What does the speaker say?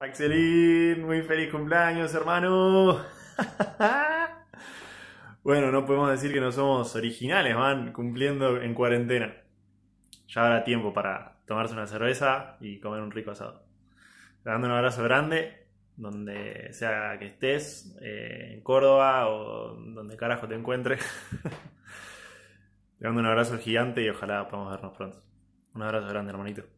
Axelín, muy feliz cumpleaños, hermano. bueno, no podemos decir que no somos originales, van cumpliendo en cuarentena. Ya habrá tiempo para tomarse una cerveza y comer un rico asado. Te mando un abrazo grande, donde sea que estés, eh, en Córdoba o donde carajo te encuentres. Te mando un abrazo gigante y ojalá podamos vernos pronto. Un abrazo grande, hermanito.